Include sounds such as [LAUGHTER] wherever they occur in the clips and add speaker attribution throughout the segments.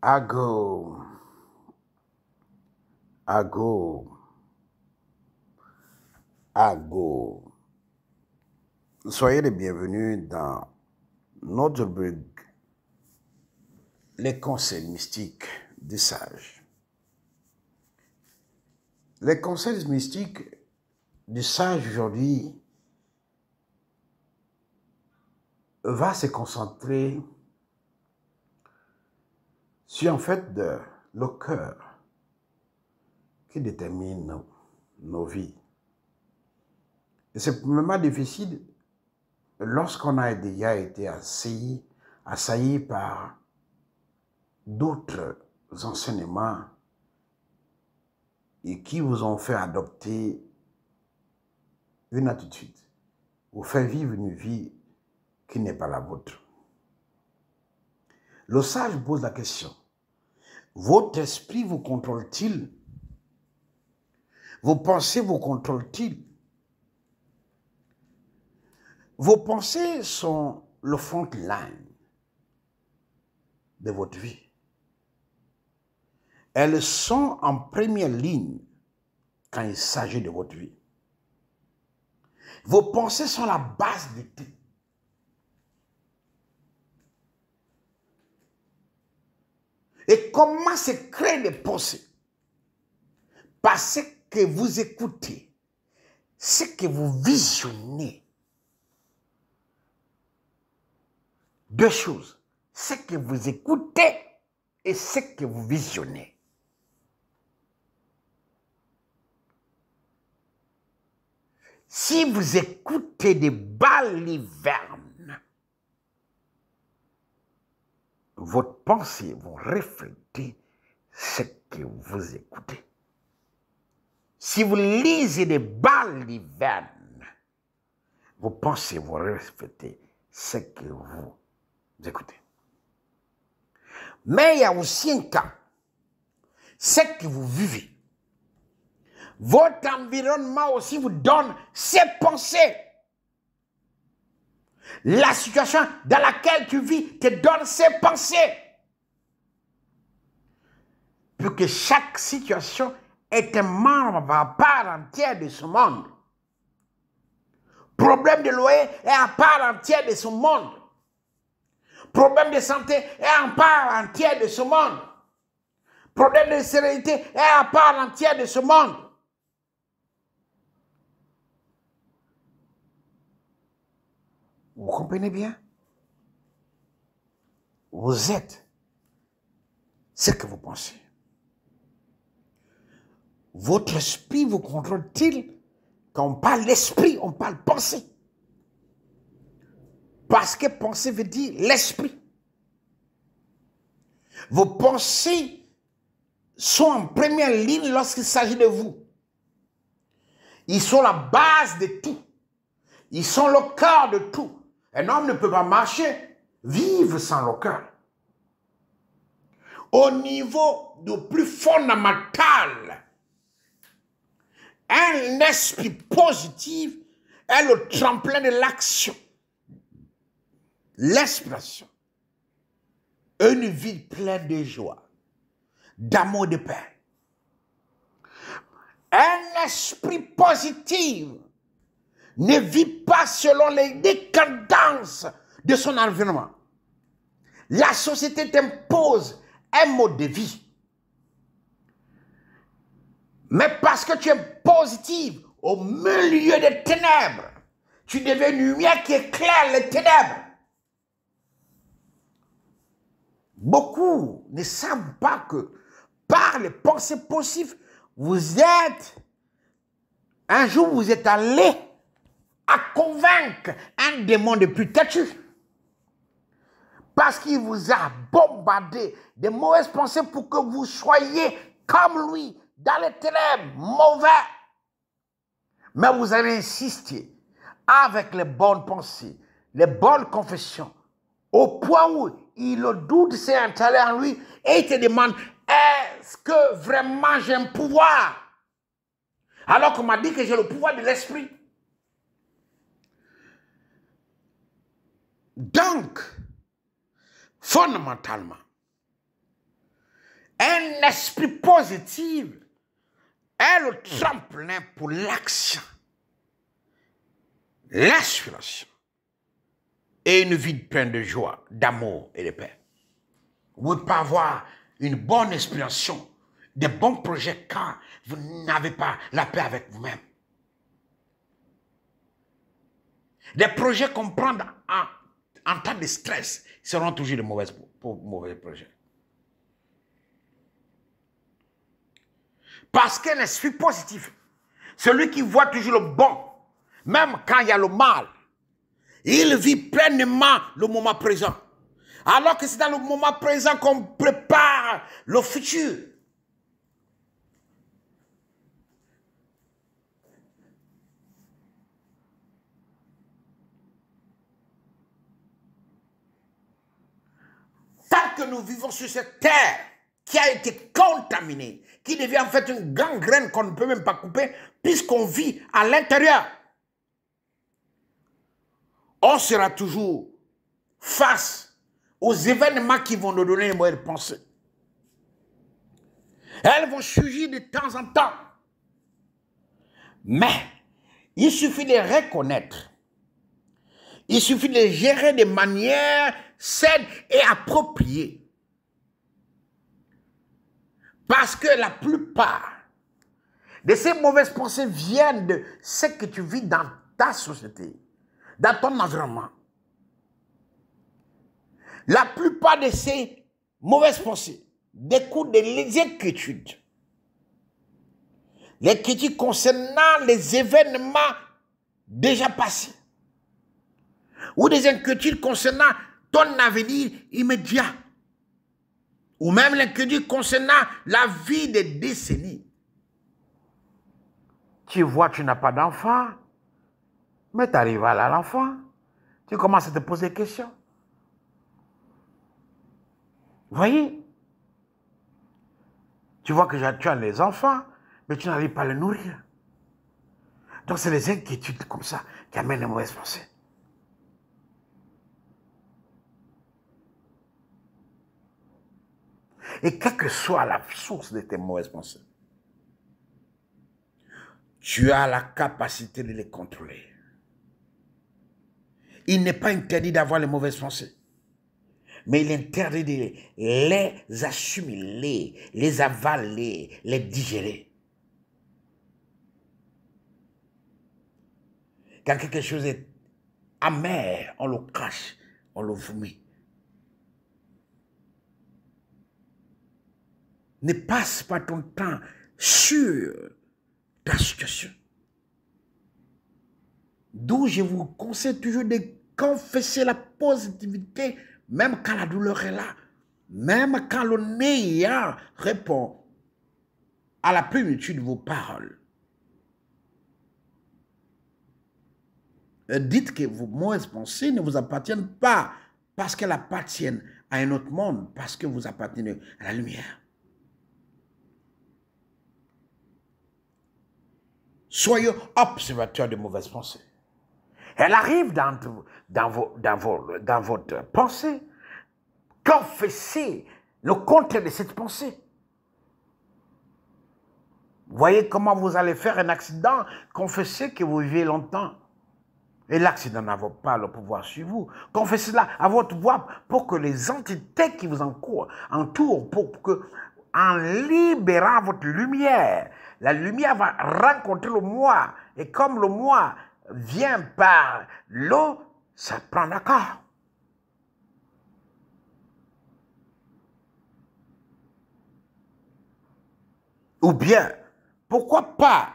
Speaker 1: Ago, Ago, Ago, Soyez les bienvenus dans notre Les conseils mystiques du sage. Les conseils mystiques du sage aujourd'hui va se concentrer c'est en fait le cœur qui détermine nos, vies. Et c'est vraiment difficile lorsqu'on a déjà été assailli, assailli par d'autres enseignements et qui vous ont fait adopter une attitude, vous faire vivre une vie qui n'est pas la vôtre. Le sage pose la question, votre esprit vous contrôle-t-il Vos pensées vous contrôlent ils Vos pensées sont le front line de votre vie. Elles sont en première ligne quand il s'agit de votre vie. Vos pensées sont la base de tout. Et comment se créent les pensées Parce que vous écoutez, ce que vous visionnez. Deux choses, ce que vous écoutez et ce que vous visionnez. Si vous écoutez des balivernes, votre pensée vous refléter ce que vous écoutez. Si vous lisez des balles d'hiver, vos pensées vont refléter ce que vous écoutez. Mais il y a aussi un cas, ce que vous vivez. Votre environnement aussi vous donne ses pensées. La situation dans laquelle tu vis te donne ses pensées. Pour que chaque situation est un membre à part entière de ce monde. Problème de loyer est à part entière de ce monde. Problème de santé est à part entière de ce monde. Problème de sérénité est à part entière de ce monde. Vous comprenez bien Vous êtes ce que vous pensez. Votre esprit vous contrôle-t-il Quand on parle l'esprit, on parle pensée. Parce que pensée veut dire l'esprit. Vos pensées sont en première ligne lorsqu'il s'agit de vous. Ils sont la base de tout. Ils sont le cœur de tout. Un homme ne peut pas marcher, vivre sans le cœur. Au niveau du plus fondamental, un esprit positif est le tremplin de l'action, l'expression. Une vie pleine de joie, d'amour de paix. Un esprit positif ne vit pas selon les décadences de son environnement. La société t'impose un mode de vie. Mais parce que tu es positive au milieu des ténèbres, tu deviens une lumière qui éclaire les ténèbres. Beaucoup ne savent pas que par les pensées positives, vous êtes, un jour vous êtes allé à convaincre un démon de plus têtu. Parce qu'il vous a bombardé de mauvaises pensées pour que vous soyez comme lui, dans les ténèbres, mauvais. Mais vous allez insister avec les bonnes pensées, les bonnes confessions, au point où il doute un à en lui et il te demande, est-ce que vraiment j'ai un pouvoir Alors qu'on m'a dit que j'ai le pouvoir de l'esprit. Donc, fondamentalement, un esprit positif est le tremplin pour l'action, l'inspiration et une vie pleine de joie, d'amour et de paix. Vous ne pouvez pas avoir une bonne inspiration, des bons projets quand vous n'avez pas la paix avec vous-même. Des projets comprendre en en temps de stress, seront toujours de mauvais, pour mauvais projets. Parce qu'un esprit positif, celui qui voit toujours le bon, même quand il y a le mal, il vit pleinement le moment présent. Alors que c'est dans le moment présent qu'on prépare le futur. que nous vivons sur cette terre qui a été contaminée, qui devient en fait une gangrène qu'on ne peut même pas couper puisqu'on vit à l'intérieur. On sera toujours face aux événements qui vont nous donner une meilleure pensée. Elles vont surgir de temps en temps. Mais il suffit de reconnaître il suffit de les gérer de manière saine et appropriée. Parce que la plupart de ces mauvaises pensées viennent de ce que tu vis dans ta société, dans ton environnement. La plupart de ces mauvaises pensées découlent de inquiétudes. Les critiques concernant les événements déjà passés ou des inquiétudes concernant ton avenir immédiat, ou même l'inquiétude concernant la vie des décennies. Tu vois, tu n'as pas d'enfant, mais tu arrives à l'enfant, tu commences à te poser des questions. Voyez Tu vois que tu as les enfants, mais tu n'arrives pas à les nourrir. Donc c'est les inquiétudes comme ça qui amènent les mauvaises pensées. Et quelle que soit la source de tes mauvaises pensées, tu as la capacité de les contrôler. Il n'est pas interdit d'avoir les mauvaises pensées, mais il est interdit de les assimiler, les avaler, les digérer. Quand quelque chose est amer, on le cache, on le vomit. Ne passe pas ton temps sur ta situation. D'où je vous conseille toujours de confesser la positivité, même quand la douleur est là, même quand le néant répond à la plénitude de vos paroles. Dites que vos mauvaises pensées ne vous appartiennent pas parce qu'elles appartiennent à un autre monde, parce que vous appartenez à la lumière. Soyez observateurs de mauvaises pensées. Elle arrive dans, dans, vos, dans, vos, dans votre pensée. Confessez le contraire de cette pensée. Voyez comment vous allez faire un accident. Confessez que vous vivez longtemps. Et l'accident n'a pas le pouvoir sur vous. Confessez-la à votre voix pour que les entités qui vous entourent pour que en libérant votre lumière. La lumière va rencontrer le moi. Et comme le moi vient par l'eau, ça prend d'accord. Ou bien, pourquoi pas,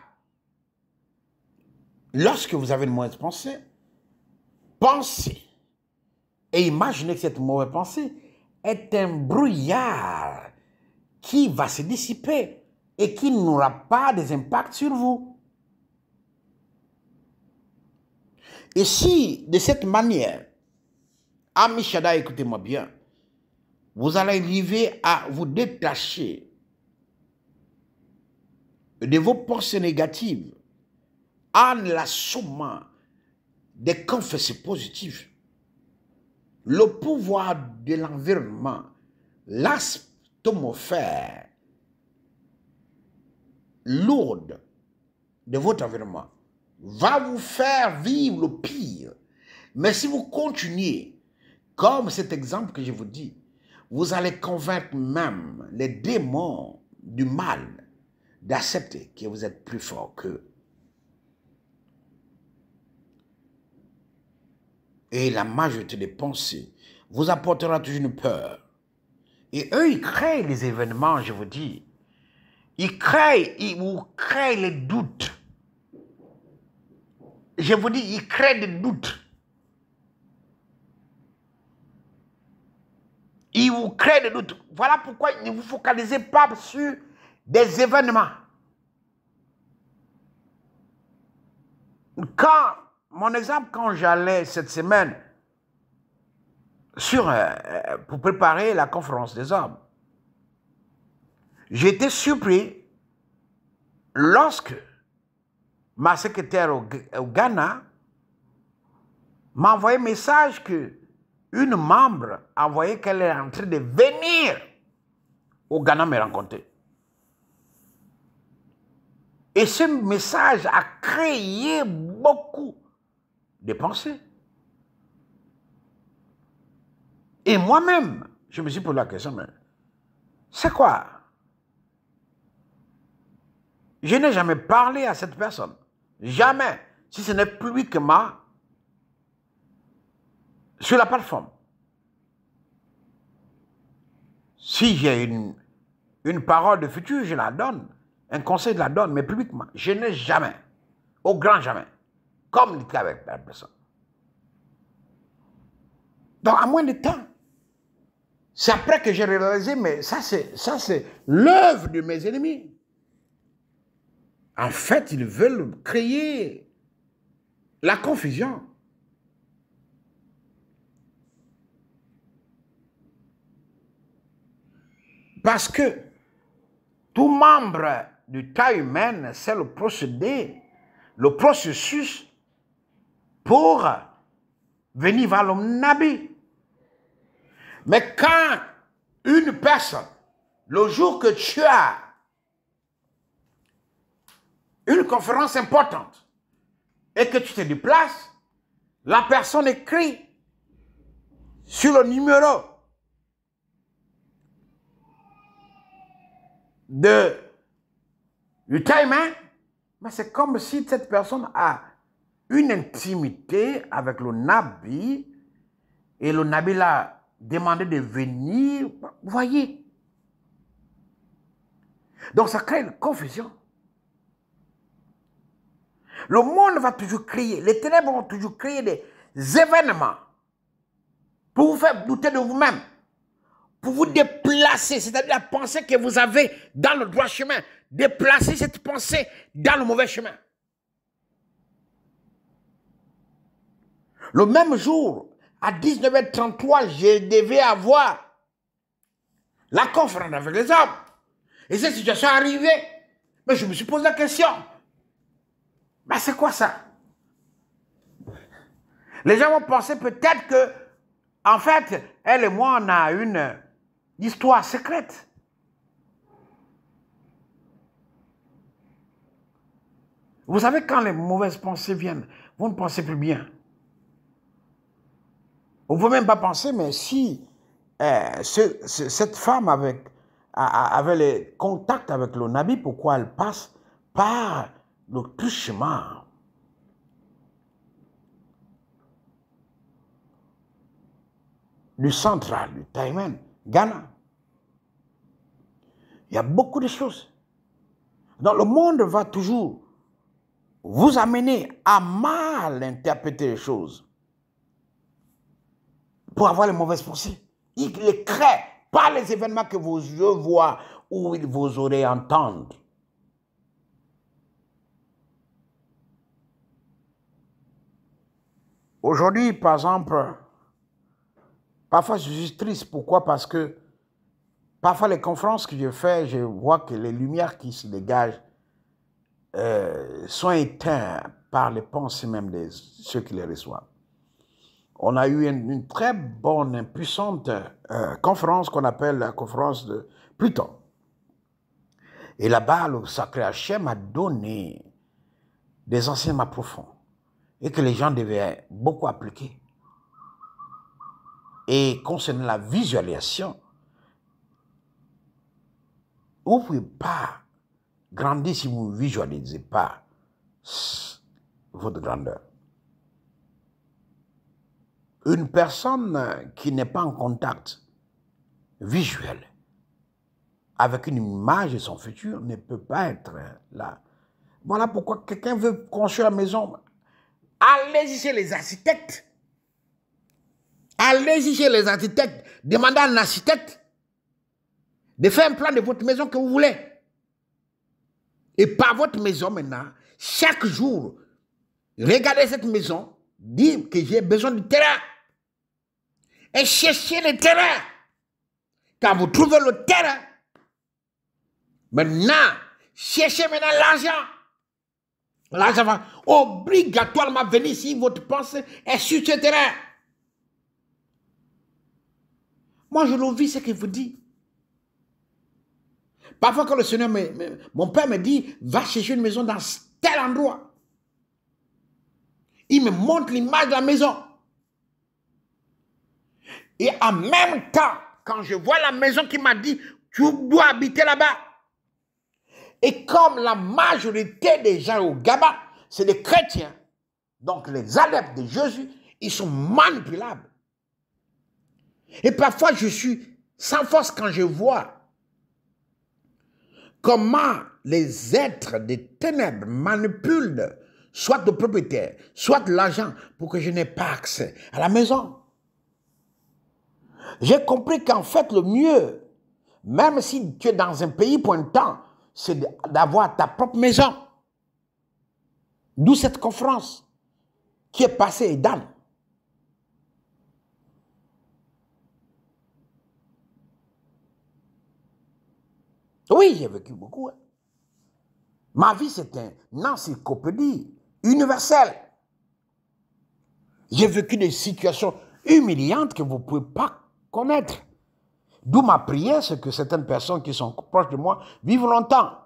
Speaker 1: lorsque vous avez une mauvaise pensée, pensez et imaginez que cette mauvaise pensée est un brouillard qui va se dissiper et qui n'aura pas d'impact sur vous. Et si, de cette manière, Amishada, écoutez-moi bien, vous allez arriver à vous détacher de vos pensées négatives en l'assommant des confessions positives, le pouvoir de l'environnement, l'aspect tomber. lourde de votre environnement va vous faire vivre le pire. Mais si vous continuez, comme cet exemple que je vous dis, vous allez convaincre même les démons du mal d'accepter que vous êtes plus fort qu'eux. Et la majorité des pensées vous apportera toujours une peur et eux, ils créent les événements, je vous dis. Ils créent, ils vous créent les doutes. Je vous dis, ils créent des doutes. Ils vous créent des doutes. Voilà pourquoi ne vous focalisez pas sur des événements. Quand, mon exemple, quand j'allais cette semaine sur, euh, pour préparer la conférence des hommes. J'étais surpris lorsque ma secrétaire au, Ghana m'a envoyé un message que une membre a envoyé qu'elle est en train de venir au Ghana me rencontrer. Et ce message a créé beaucoup de pensées. Et moi-même, je me suis posé la question, mais c'est quoi Je n'ai jamais parlé à cette personne. Jamais. Si ce n'est publiquement sur la plateforme. Si j'ai une, parole de futur, je la donne. Un conseil, je la donne, mais publiquement. Je n'ai jamais, au grand jamais, communiqué avec la personne. Donc, à moins de temps, c'est après que j'ai réalisé, mais ça c'est, ça c'est l'œuvre de mes ennemis. En fait, ils veulent créer la confusion. Parce que tout membre du taille humaine c'est le procédé, le processus pour venir vers l'homme Nabi. Mais quand une personne, le jour que tu as une conférence importante et que tu te déplaces, la personne écrit sur le numéro de, du mais c'est comme si cette personne a une intimité avec le Nabi et le Nabi l'a demander de venir. Vous voyez Donc ça crée une confusion. Le monde va toujours créer, les ténèbres vont toujours créer des événements pour vous faire douter de vous-même, pour vous déplacer, c'est-à-dire la pensée que vous avez dans le droit chemin, déplacer cette pensée dans le mauvais chemin. Le même jour, à 19h33, je devais avoir la conférence avec les hommes. Et cette situation est arrivée. Mais je me suis posé la question. Mais bah, c'est quoi ça Les gens vont penser peut-être que, en fait, elle et moi, on a une histoire secrète. Vous savez, quand les mauvaises pensées viennent, vous ne pensez plus bien. On ne peut même pas penser, mais si euh, cette femme avait le contact avec le Nabi, pourquoi elle passe par le touchement du central, du Taïman, Ghana Il y a beaucoup de choses. Donc le monde va toujours vous amener à mal interpréter les choses pour avoir les mauvaises pensées. Il les crée par les événements que vos yeux voient ou vous oreilles entendre. Aujourd'hui, par exemple, parfois je suis triste. Pourquoi Parce que parfois les conférences que je fais, je vois que les lumières qui se dégagent euh, sont éteintes par les pensées même de ceux qui les reçoivent on a eu une, très bonne, et puissante euh, conférence qu'on appelle la conférence de Pluton. Et là-bas, le sacré Hachem a donné des enseignements profonds et que les gens devaient beaucoup appliquer. Et concernant la visualisation, vous ne pouvez pas grandir si vous ne visualisez pas votre grandeur. Une personne qui n'est pas en contact visuel avec une image de son futur ne peut pas être là. Voilà pourquoi quelqu'un veut construire la maison. Allez-y chez les architectes. Allez-y chez les architectes. Demandez à un architecte de faire un plan de votre maison que vous voulez. Et par votre maison maintenant, chaque jour, regardez cette maison, dites que j'ai besoin du terrain et cherchez le terrain. Quand vous trouvez le terrain, maintenant, cherchez maintenant l'argent. L'argent va obligatoirement venir si votre pensée est sur ce terrain. Moi, je le vis ce qu'il vous dit. Parfois, quand le Seigneur, mon père me dit, va chercher une maison dans tel endroit. Il me montre l'image de la maison. Et en même temps, quand je vois la maison qui m'a dit, tu dois habiter là-bas. Et comme la majorité des gens au Gabon, c'est des chrétiens, donc les adeptes de Jésus, ils sont manipulables. Et parfois, je suis sans force quand je vois comment les êtres des ténèbres manipulent soit le propriétaire, soit l'argent, pour que je n'ai pas accès à la maison. J'ai compris qu'en fait, le mieux, même si tu es dans un pays pour un temps, c'est d'avoir ta propre maison. D'où cette conférence qui est passée, et dame. Oui, j'ai vécu beaucoup. Hein. Ma vie, c'est une encyclopédie universelle. J'ai vécu des situations humiliantes que vous ne pouvez pas connaître. D'où ma prière, c'est que certaines personnes qui sont proches de moi vivent longtemps.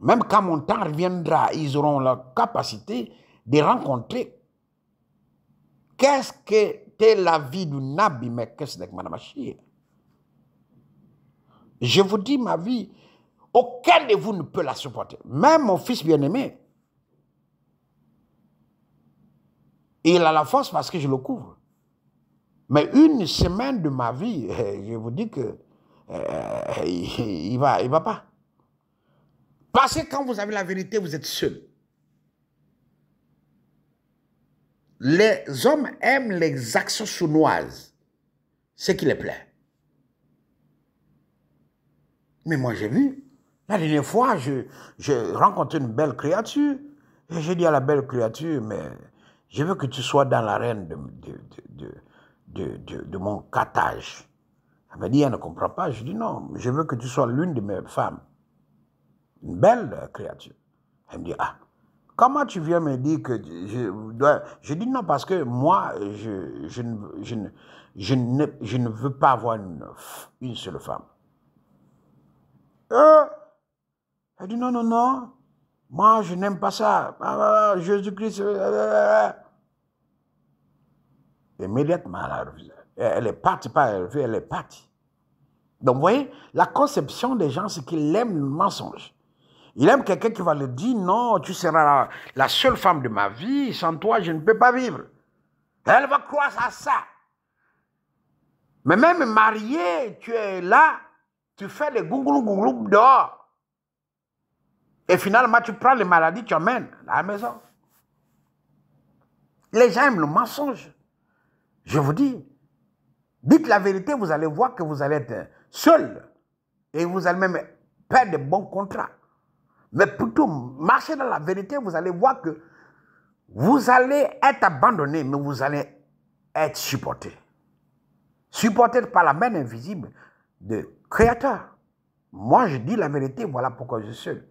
Speaker 1: Même quand mon temps reviendra, ils auront la capacité de rencontrer qu'est-ce que t'es la vie du Nabi Madame Je vous dis ma vie, aucun de vous ne peut la supporter. Même mon fils bien-aimé, il a la force parce que je le couvre. Mais une semaine de ma vie, [LAUGHS] je vous dis que euh, [LAUGHS] il ne va, il va pas. Parce que quand vous avez la vérité, vous êtes seul. Les hommes aiment les actions sournoises, ce qui les plaît. Mais moi, j'ai vu. La dernière fois, je, rencontré une belle créature. Et j'ai dit à la belle créature, mais je veux que tu sois dans la reine de de, de, mon catage. Elle m'a dit, elle ne comprend pas. Je dis, non, je veux que tu sois l'une de mes femmes. Une belle créature. Elle me dit, ah, comment tu viens me dire que je dois... Je dis, non, parce que moi, je, je, ne, je, ne, je, ne, veux pas avoir une, une seule femme. Euh, elle dit, non, non, non. Moi, je n'aime pas ça. Ah, Jésus-Christ. Euh, euh, euh, immédiatement Elle est partie pas elle est partie. Donc vous voyez, la conception des gens, c'est qu'ils aiment le mensonge. Il aime quelqu'un qui va leur dire, non, tu seras la, seule femme de ma vie, sans toi, je ne peux pas vivre. Elle va croire à ça. Mais même marié, tu es là, tu fais des gouglou gouglou dehors. Et finalement, tu prends les maladies, tu amènes à la maison. Les gens aiment le mensonge. Je vous dis, dites la vérité, vous allez voir que vous allez être seul et vous allez même perdre de bons contrats. Mais plutôt, marcher dans la vérité, vous allez voir que vous allez être abandonné, mais vous allez être supporté. Supporté par la main invisible de Créateur. Moi, je dis la vérité, voilà pourquoi je suis seul.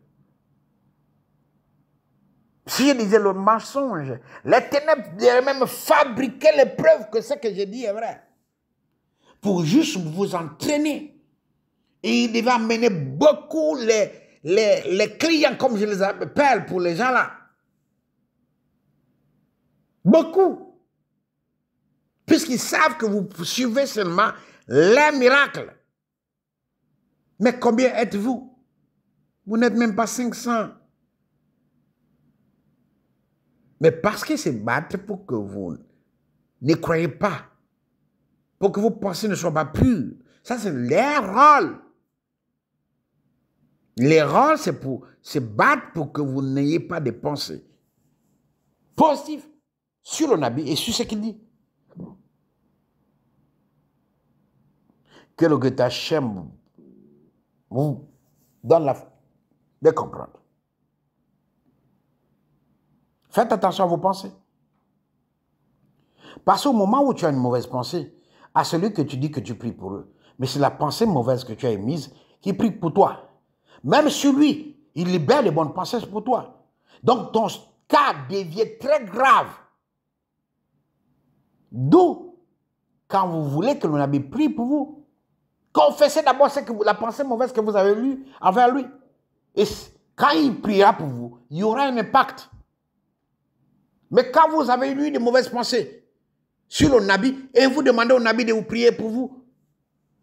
Speaker 1: Si je disais le mensonge, les ténèbres devaient même fabriquer les preuves que ce que je dis est vrai. Pour juste vous entraîner. Et il devait amener beaucoup les, les, clients, comme je les appelle pour les gens là. Beaucoup. Puisqu'ils savent que vous suivez seulement les miracles. Mais combien êtes Vous, vous n'êtes même pas 500. Mais parce que c'est battre pour que vous ne croyez pas, pour que vos pensées ne soient pas pures. Ça, c'est leur rôle. Les rôle, c'est pour se battre pour que vous n'ayez pas de pensées positives sur le Nabi et sur ce qu'il dit. Que le Getachem vous donne la de comprendre. Faites attention à vos pensées. Parce qu'au moment où tu as une mauvaise pensée, à celui que tu dis que tu pries pour eux, mais c'est la pensée mauvaise que tu as émise qui prie pour toi. Même sur lui, il libère les bonnes pensées pour toi. Donc ton cas devient très grave. D'où, quand vous voulez que l'on ait prie pour vous, confessez d'abord la pensée mauvaise que vous avez eue envers lui. Et quand il priera pour vous, il y aura un impact. Mais quand vous avez eu de mauvaises pensées sur le Nabi et vous demandez au Nabi de vous prier pour vous,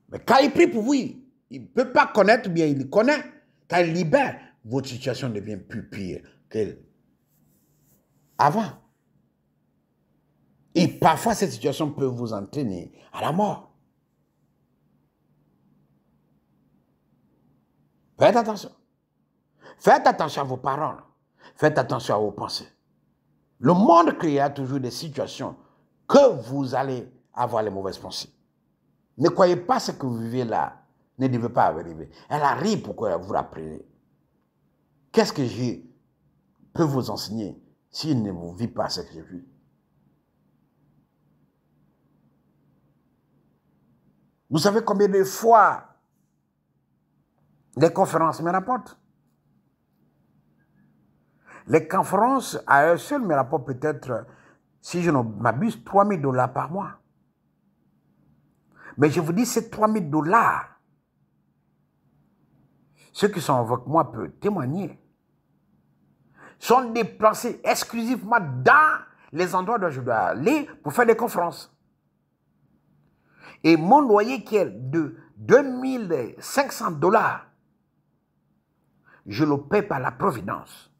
Speaker 1: mais quand il prie pour vous, il ne peut pas connaître, bien il connaît. Quand il libère, votre situation devient plus pire qu'elle avant. Et parfois, cette situation peut vous entraîner à la mort. Faites attention. Faites attention à vos paroles. Faites attention à vos pensées. Le monde crée toujours des situations que vous allez avoir les mauvaises pensées. Ne croyez pas ce que vous vivez là ne devez pas arriver. Elle arrive pour que vous l'appreniez. Qu'est-ce que je peux vous enseigner s'il si ne vous vit pas ce que j'ai vu Vous savez combien de fois des conférences me rapportent les conférences à eux seuls me rapportent peut-être, si je ne m'abuse, 3 000 dollars par mois. Mais je vous dis, ces 3 000 dollars, ceux qui sont avec moi peuvent témoigner, sont déplacés exclusivement dans les endroits où je dois aller pour faire des conférences. Et mon loyer qui est de 2500 dollars, je le paie par la providence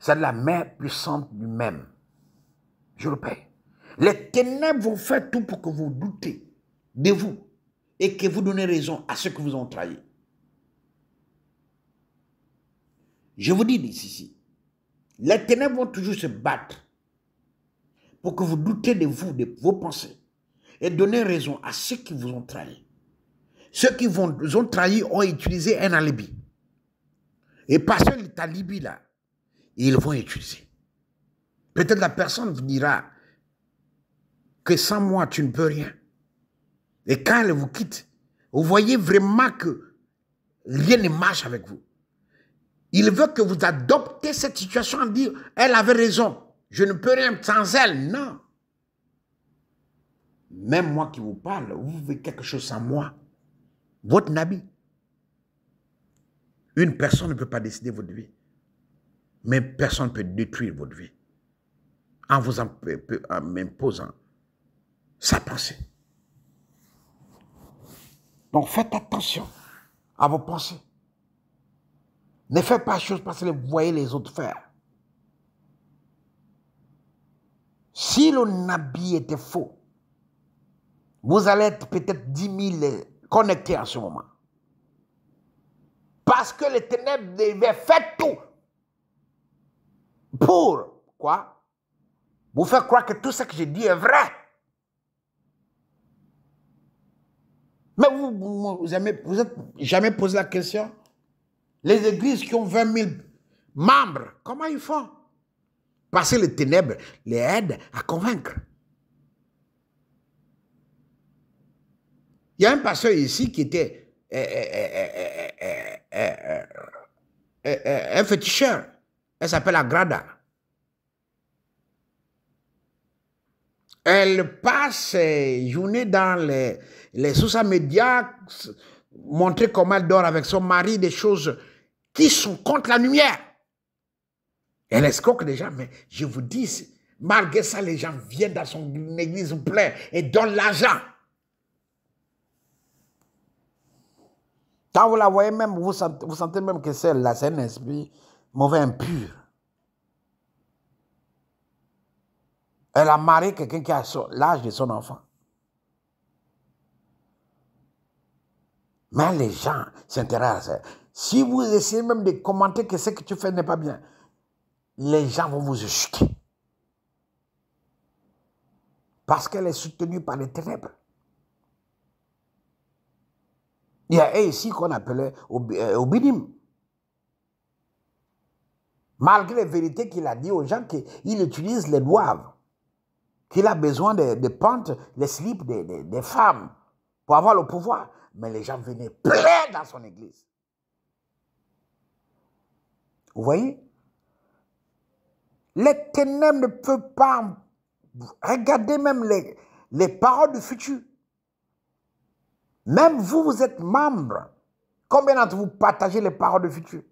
Speaker 1: c'est la mère puissante du même Je le paye. Les ténèbres vont faire tout pour que vous doutez de vous et que vous donnez raison à ceux qui vous ont trahi. Je vous dis ici, les ténèbres vont toujours se battre pour que vous doutez de vous, de vos pensées, et donner raison à ceux qui vous ont trahi. Ceux qui vous ont trahi ont utilisé un alibi. Et parce que l'alibi là ils vont utiliser. Peut-être la personne vous dira que sans moi, tu ne peux rien. Et quand elle vous quitte, vous voyez vraiment que rien ne marche avec vous. Il veut que vous adoptez cette situation en disant, elle avait raison, je ne peux rien sans elle. Non. Même moi qui vous parle, vous voulez quelque chose sans moi. Votre Nabi. Une personne ne peut pas décider votre vie. Mais personne ne peut détruire votre vie en vous imposant sa pensée. Donc faites attention à vos pensées. Ne faites pas chose parce que vous voyez les autres faire. Si le Nabi était faux, vous allez être peut-être 10 000 connectés en ce moment. Parce que les ténèbres devaient faire tout pour quoi Vous faire croire que tout ce que j'ai dit est vrai. Mais vous, vous, n'avez jamais posé la question Les églises qui ont 20 000 membres, comment ils font Passer les ténèbres les aident à convaincre. Il y a un pasteur ici qui était euh, euh, euh, un féticheur. Elle s'appelle Agrada. Elle passe ses euh, journées dans les, les sous médias, montrer comment elle dort avec son mari, des choses qui sont contre la lumière. Elle escroque les gens, mais je vous dis, malgré ça, les gens viennent dans son église plein et donnent l'argent. Quand vous la voyez même, vous sentez, vous sentez même que c'est la c'est esprit mauvais, impur. Elle a marié quelqu'un qui a l'âge de son enfant. Mais les gens s'intéressent Si vous essayez même de commenter que ce que tu fais n'est pas bien, les gens vont vous chuter. Parce qu'elle est soutenue par les ténèbres. Il y a ici qu'on appelait euh, Obinim. Malgré les vérités qu'il a dit aux gens qu'il utilise les doigts, qu'il a besoin de, pentes, les slips des femmes pour avoir le pouvoir. Mais les gens venaient plein dans son église. Vous voyez Les ténèbres ne peuvent pas regarder même les, les paroles du futur. Même vous, vous êtes membre. Combien d'entre vous partagez les paroles du futur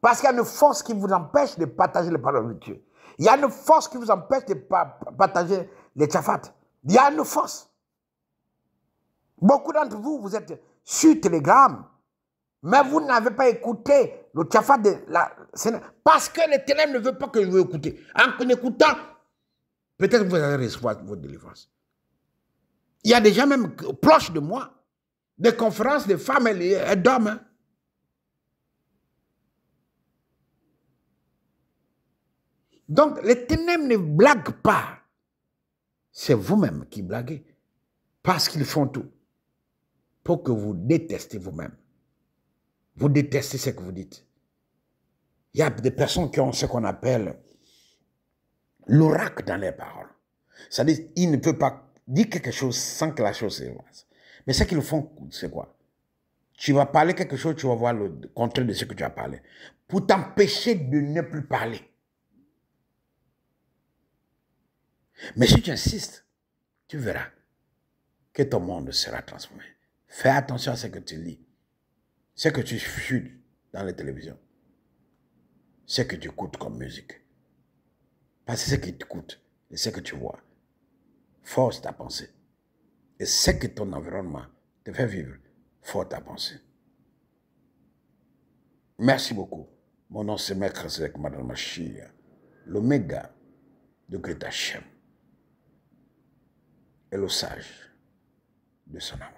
Speaker 1: parce qu'il y a une force qui vous empêche de partager les paroles de Dieu. Il y a une force qui vous empêche de partager les tchafats. Il y a une force. Beaucoup d'entre vous, vous êtes sur Telegram, mais vous n'avez pas écouté le tchafat de la Parce que le ténèbres ne veut pas que je vous écoute. En écoutant, peut-être que vous allez recevoir votre délivrance. Il y a des gens même proches de moi, des conférences de femmes et d'hommes. Hein. Donc les ténèbres ne blaguent pas. C'est vous-même qui blaguez. Parce qu'ils font tout pour que vous détestez vous-même. Vous détestez ce que vous dites. Il y a des personnes qui ont ce qu'on appelle l'oracle dans leurs paroles. C'est-à-dire, ils ne peuvent pas dire quelque chose sans que la chose se voie. Mais ce qu'ils font, c'est quoi Tu vas parler quelque chose, tu vas voir le contraire de ce que tu as parlé. Pour t'empêcher de ne plus parler. Mais si tu insistes, tu verras que ton monde sera transformé. Fais attention à ce que tu lis, ce que tu chutes dans les télévisions, ce que tu écoutes comme musique. Parce que ce que tu écoutes et ce que tu vois force ta pensée. Et ce que ton environnement te fait vivre force ta pensée. Merci beaucoup. Mon nom c'est Maître Zek Madame l'Oméga de Greta Shem. et é l'usage de son é amour.